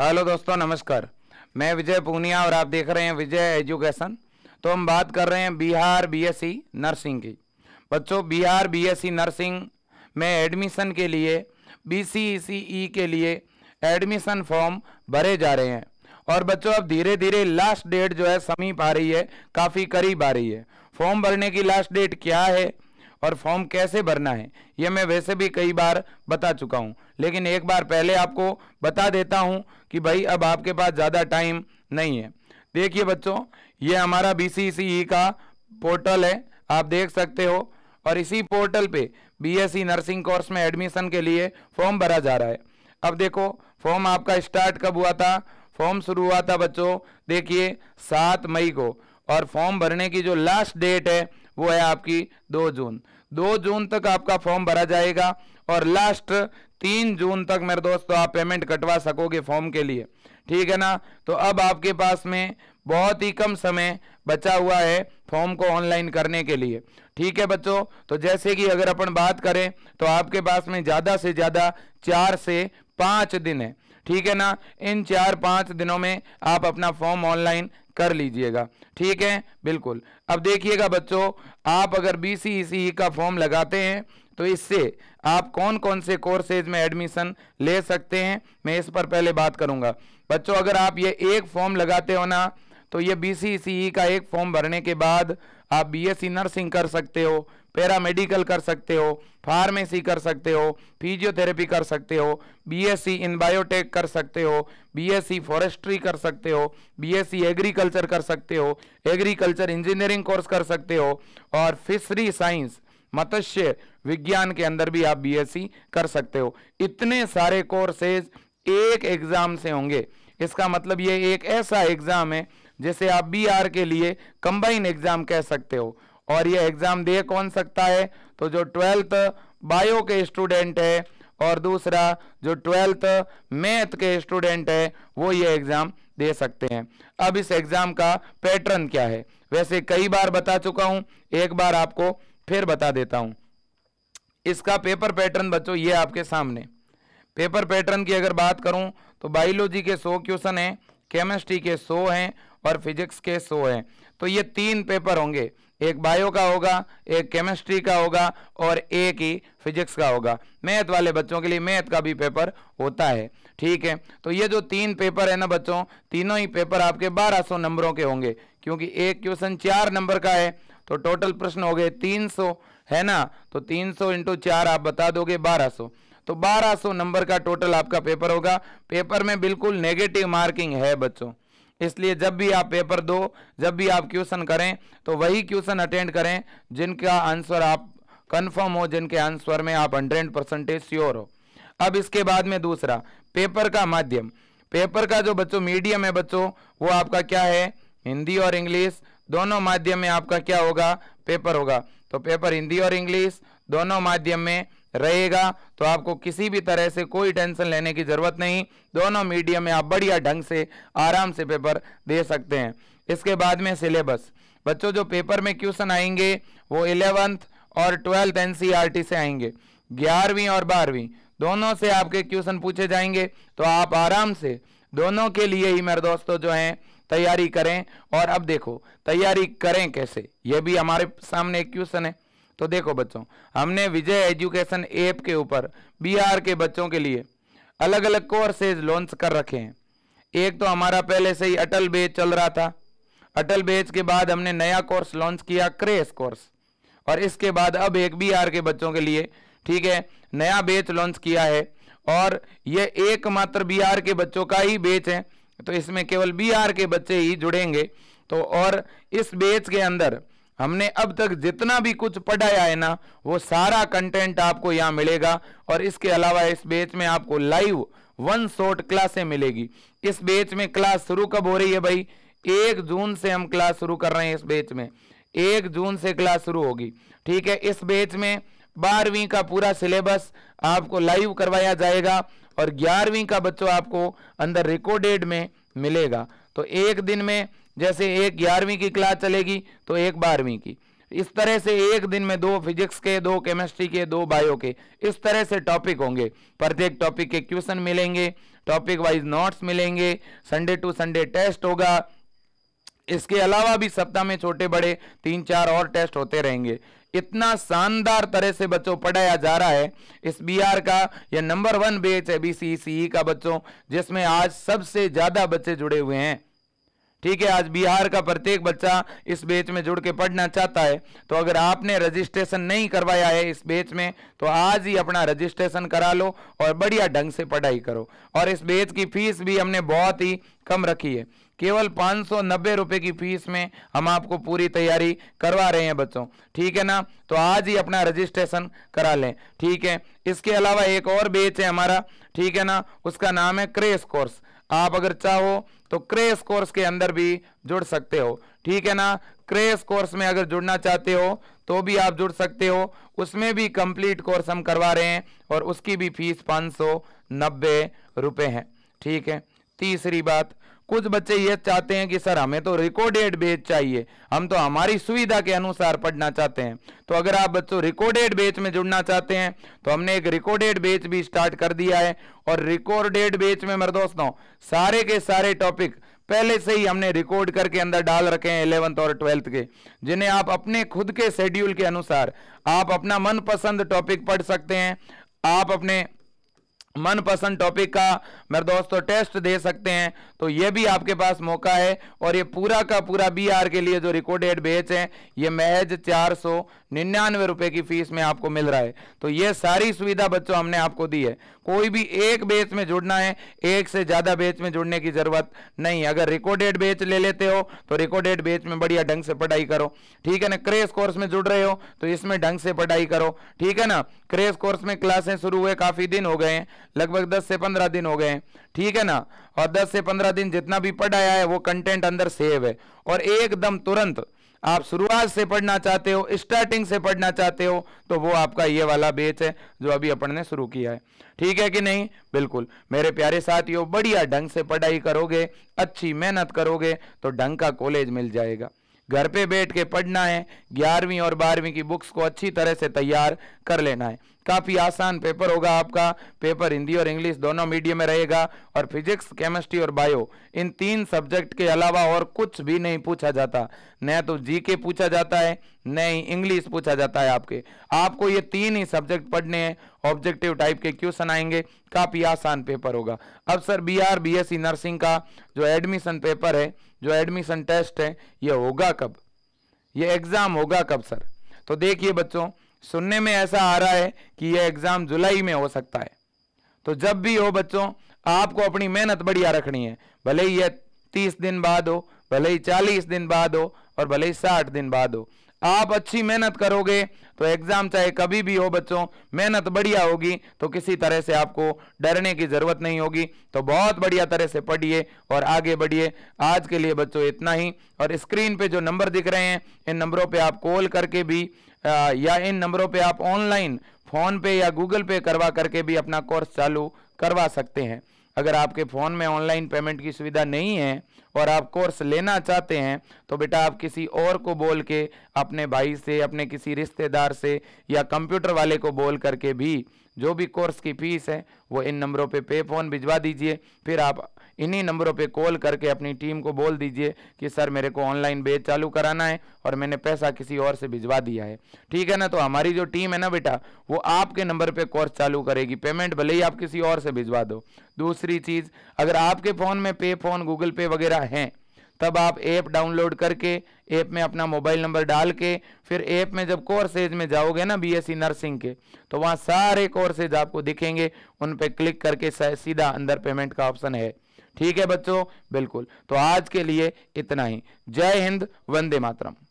hello दोस्तों नमस्कार मैं विजय पूनिया और आप देख रहे हैं विजय एजुकेशन तो हम बात कर रहे हैं बिहार बीएससी नर्सिंग की बच्चों बिहार बीएससी नर्सिंग में एडमिशन के लिए बी बीसीईसीई के लिए एडमिशन फॉर्म भरे जा रहे हैं और बच्चों अब धीरे धीरे लास्ट डेट जो है समीप आ रही है काफ़ी करीब आ रही है फॉर्म भरने की लास्ट डेट क्या है और फॉर्म कैसे भरना है यह मैं वैसे भी कई बार बता चुका हूँ लेकिन एक बार पहले आपको बता देता हूँ कि भाई अब आपके पास ज़्यादा टाइम नहीं है देखिए बच्चों ये हमारा बी e e का पोर्टल है आप देख सकते हो और इसी पोर्टल पे बी e नर्सिंग कोर्स में एडमिशन के लिए फॉर्म भरा जा रहा है अब देखो फॉर्म आपका स्टार्ट कब हुआ था फॉर्म शुरू हुआ था बच्चों देखिए सात मई को और फॉर्म भरने की जो लास्ट डेट है वो है आपकी दो जून दो जून तक आपका फॉर्म भरा जाएगा और लास्ट तीन जून तक मेरे दोस्तों आप पेमेंट कटवा सकोगे फॉर्म के लिए ठीक है ना तो अब आपके पास में बहुत ही कम समय बचा हुआ है फॉर्म को ऑनलाइन करने के लिए ठीक है बच्चों तो जैसे कि अगर अपन बात करें तो आपके पास में ज़्यादा से ज़्यादा चार से पाँच दिन है ठीक है ना इन चार पाँच दिनों में आप अपना फॉर्म ऑनलाइन कर लीजिएगा ठीक है बिल्कुल अब देखिएगा बच्चों आप अगर बी सी ई का फॉर्म लगाते हैं तो इससे आप कौन कौन से कोर्सेज में एडमिशन ले सकते हैं मैं इस पर पहले बात करूंगा बच्चों अगर आप ये एक फॉर्म लगाते हो ना तो ये बी e e का एक फॉर्म भरने के बाद आप बी नर्सिंग e कर सकते हो पैरामेडिकल कर सकते हो फार्मेसी कर सकते हो फिजियोथेरेपी कर सकते हो बीएससी e इन बायोटेक कर सकते हो बीएससी e फॉरेस्ट्री कर सकते हो बीएससी e एग्रीकल्चर कर सकते हो एग्रीकल्चर इंजीनियरिंग कोर्स कर सकते हो और फिशरी साइंस मत्स्य विज्ञान के अंदर भी आप बीएससी कर सकते हो इतने सारे कोर्सेज एक एग्जाम से होंगे इसका मतलब ये एक ऐसा एग्जाम है जिसे आप बीआर के लिए कंबाइन एग्जाम कह सकते हो और ये एग्जाम दे कौन सकता है तो जो ट्वेल्थ बायो के स्टूडेंट है और दूसरा जो ट्वेल्थ मैथ के स्टूडेंट है वो ये एग्ज़ाम दे सकते हैं अब इस एग्ज़ाम का पैटर्न क्या है वैसे कई बार बता चुका हूं एक बार आपको फिर बता देता हूं इसका पेपर पैटर्न बच्चों ये आपके सामने पेपर पैटर्न की अगर बात करूं तो बायोलॉजी के सौ क्वेश्चन हैं केमिस्ट्री के सौ हैं और फिजिक्स के सो हैं तो ये तीन पेपर होंगे एक बायो का होगा एक केमिस्ट्री का होगा और एक ही फिजिक्स का होगा मैथ वाले बच्चों के लिए मैथ का भी पेपर होता है ठीक है तो ये जो तीन पेपर है ना बच्चों तीनों ही पेपर आपके 1200 नंबरों के होंगे क्योंकि एक क्वेश्चन चार नंबर का है तो टोटल प्रश्न हो गए 300 है ना तो 300 सौ इंटू चार आप बता दोगे 1200 तो 1200 नंबर का टोटल आपका पेपर होगा पेपर में बिल्कुल नेगेटिव मार्किंग है बच्चों इसलिए जब भी आप पेपर दो जब भी आप क्वेश्चन करें तो वही क्वेश्चन अटेंड करें जिनका आंसर आप कंफर्म हो जिनके आंसर में आप हंड्रेड परसेंटेज श्योर हो अब इसके बाद में दूसरा पेपर का माध्यम पेपर का जो बच्चों मीडियम है बच्चों वो आपका क्या है हिंदी और इंग्लिश दोनों माध्यम में आपका क्या होगा पेपर होगा तो पेपर हिंदी और इंग्लिश दोनों माध्यम में रहेगा तो आपको किसी भी तरह से कोई टेंशन लेने की ज़रूरत नहीं दोनों मीडियम में आप बढ़िया ढंग से आराम से पेपर दे सकते हैं इसके बाद में सिलेबस बच्चों जो पेपर में क्वेश्चन आएंगे वो इलेवंथ और ट्वेल्थ एन से आएंगे ग्यारहवीं और बारहवीं दोनों से आपके क्वेश्चन पूछे जाएंगे तो आप आराम से दोनों के लिए ही मेरे दोस्तों जो हैं तैयारी करें और अब देखो तैयारी करें कैसे यह भी हमारे सामने एक क्वेश्चन है तो देखो बच्चों हमने विजय एजुकेशन ऐप के ऊपर बिहार के बच्चों के लिए अलग अलग कोर्सेज लॉन्च कर रखे हैं एक तो हमारा पहले से ही अटल बेच चल रहा था अटल बेच के बाद हमने नया कोर्स लॉन्च किया क्रेश कोर्स और इसके बाद अब एक बिहार के बच्चों के लिए ठीक है नया बेच लॉन्च किया है और ये एकमात्र बिहार के बच्चों का ही बेच है तो इसमें केवल बिहार के बच्चे ही जुड़ेंगे तो और इस बेच के अंदर हमने अब तक जितना भी कुछ पढ़ाया है ना वो सारा कंटेंट आपको यहाँ मिलेगा और इसके अलावा इस बेच में आपको लाइव वन शॉर्ट क्लासें मिलेगी इस बेच में क्लास शुरू कब हो रही है भाई एक जून से हम क्लास शुरू कर रहे हैं इस बेच में एक जून से क्लास शुरू होगी ठीक है इस बेच में बारहवीं का पूरा सिलेबस आपको लाइव करवाया जाएगा और ग्यारहवीं का बच्चों आपको अंदर रिकॉर्डेड में मिलेगा तो एक दिन में जैसे एक ग्यारहवीं की क्लास चलेगी तो एक बारहवीं की इस तरह से एक दिन में दो फिजिक्स के दो केमिस्ट्री के दो बायो के इस तरह से टॉपिक होंगे प्रत्येक टॉपिक के क्वेश्चन मिलेंगे टॉपिक वाइज नोट्स मिलेंगे संडे टू संडे टेस्ट होगा इसके अलावा भी सप्ताह में छोटे बड़े तीन चार और टेस्ट होते रहेंगे इतना शानदार तरह से बच्चों पढ़ाया जा रहा है इस बीआर का यह नंबर वन बेच है बी सी का बच्चों जिसमें आज सबसे ज्यादा बच्चे जुड़े हुए हैं ठीक है आज बिहार का प्रत्येक बच्चा इस बैच में जुड़ के पढ़ना चाहता है तो अगर आपने रजिस्ट्रेशन नहीं करवाया है इस बैच में तो आज ही अपना रजिस्ट्रेशन करा लो और बढ़िया ढंग से पढ़ाई करो और इस बैच की फीस भी हमने बहुत ही कम रखी है केवल पाँच सौ नब्बे रुपये की फीस में हम आपको पूरी तैयारी करवा रहे हैं बच्चों ठीक है ना तो आज ही अपना रजिस्ट्रेशन करा लें ठीक है इसके अलावा एक और बेच है हमारा ठीक है ना उसका नाम है क्रेस कोर्स आप अगर चाहो तो क्रेश कोर्स के अंदर भी जुड़ सकते हो ठीक है ना क्रेश कोर्स में अगर जुड़ना चाहते हो तो भी आप जुड़ सकते हो उसमें भी कंप्लीट कोर्स हम करवा रहे हैं और उसकी भी फीस पाँच सौ नब्बे रुपये है ठीक है तीसरी बात कुछ बच्चे ये चाहते हैं कि सर हमें तो रिकॉर्डेड बेच चाहिए हम तो हमारी सुविधा के अनुसार पढ़ना चाहते हैं तो अगर आप बच्चों रिकॉर्डेड बेच में जुड़ना चाहते हैं तो हमने एक रिकॉर्डेड बेच भी स्टार्ट कर दिया है और रिकॉर्डेड बेच में मेरे दोस्तों सारे के सारे टॉपिक पहले से ही हमने रिकॉर्ड करके अंदर डाल रखे हैं इलेवंथ और ट्वेल्थ के जिन्हें आप अपने खुद के शेड्यूल के अनुसार आप अपना मनपसंद टॉपिक पढ़ सकते हैं आप अपने मनपसंद टॉपिक का मेरे दोस्तों टेस्ट दे सकते हैं तो ये भी आपके पास मौका है और ये पूरा का पूरा बी आर के लिए जो रिकॉर्डेड बेच है ये महज चार सौ निन्यानवे रुपये की फीस में आपको मिल रहा है तो ये सारी सुविधा बच्चों हमने आपको दी है कोई भी एक बेच में जुड़ना है एक से ज़्यादा बेच में जुड़ने की ज़रूरत नहीं है अगर रिकॉर्डेड बेच ले लेते हो तो रिकॉर्डेड बेच में बढ़िया ढंग से पढ़ाई करो ठीक है ना क्रेश कोर्स में जुड़ रहे हो तो इसमें ढंग से पढ़ाई करो ठीक है ना क्रेश कोर्स में क्लासें शुरू हुए काफ़ी दिन हो गए हैं लगभग दस से पंद्रह दिन हो गए हैं ठीक है ना और दस से पंद्रह दिन जितना भी पढ़ाया है वो कंटेंट अंदर सेव है और एकदम तुरंत आप शुरुआत से पढ़ना चाहते हो स्टार्टिंग से पढ़ना चाहते हो तो वो आपका ये वाला बेच है जो अभी अपन ने शुरू किया है ठीक है कि नहीं बिल्कुल मेरे प्यारे साथियों बढ़िया ढंग से पढ़ाई करोगे अच्छी मेहनत करोगे तो ढंग का कॉलेज मिल जाएगा घर पे बैठ के पढ़ना है ग्यारहवीं और बारहवीं की बुक्स को अच्छी तरह से तैयार कर लेना है काफ़ी आसान पेपर होगा आपका पेपर हिंदी और इंग्लिश दोनों मीडियम में रहेगा और फिजिक्स केमिस्ट्री और बायो इन तीन सब्जेक्ट के अलावा और कुछ भी नहीं पूछा जाता न तो जी पूछा जाता है न ही इंग्लिश पूछा जाता है आपके आपको ये तीन ही सब्जेक्ट पढ़ने हैं ऑब्जेक्टिव टाइप के क्वेश्चन आएंगे काफ़ी आसान पेपर होगा अब sir B R B S C nursing का जो एडमिशन पेपर है जो एडमिशन टेस्ट है ये होगा कब ये एग्ज़ाम होगा कब सर तो देखिए बच्चों सुनने में ऐसा आ रहा है कि यह एग्ज़ाम जुलाई में हो सकता है तो जब भी हो बच्चों आपको अपनी मेहनत बढ़िया रखनी है भले ही यह तीस दिन बाद हो भले ही चालीस दिन बाद हो और भले ही साठ दिन बाद हो आप अच्छी मेहनत करोगे तो एग्ज़ाम चाहे कभी भी हो बच्चों मेहनत बढ़िया होगी तो किसी तरह से आपको डरने की ज़रूरत नहीं होगी तो बहुत बढ़िया तरह से पढ़िए और आगे बढ़िए आज के लिए बच्चों इतना ही और स्क्रीन पे जो नंबर दिख रहे हैं इन नंबरों पे आप कॉल करके भी या इन नंबरों पे आप ऑनलाइन फ़ोन पे या गूगल पे करवा करके भी अपना कोर्स चालू करवा सकते हैं अगर आपके फ़ोन में ऑनलाइन पेमेंट की सुविधा नहीं है और आप कोर्स लेना चाहते हैं तो बेटा आप किसी और को बोल के अपने भाई से अपने किसी रिश्तेदार से या कंप्यूटर वाले को बोल करके भी जो भी कोर्स की फीस है वो इन नंबरों पे पे फ़ोन भिजवा दीजिए फिर आप इन्हीं नंबरों पे कॉल करके अपनी टीम को बोल दीजिए कि सर मेरे को ऑनलाइन बेच चालू कराना है और मैंने पैसा किसी और से भिजवा दिया है ठीक है ना तो हमारी जो टीम है ना बेटा वो आपके नंबर पर कोर्स चालू करेगी पेमेंट भले ही आप किसी और से भिजवा दो दूसरी चीज़ अगर आपके फ़ोन में पे फ़ोन गूगल पे वगैरह हैं तब आप ऐप डाउनलोड करके ऐप में अपना मोबाइल नंबर डाल के फिर ऐप में जब कोर्सेज में जाओगे ना बीएससी e नर्सिंग के तो वहाँ सारे कोर्सेज आपको दिखेंगे उन पर क्लिक करके सीधा अंदर पेमेंट का ऑप्शन है ठीक है बच्चों बिल्कुल तो आज के लिए इतना ही जय हिंद वंदे मातरम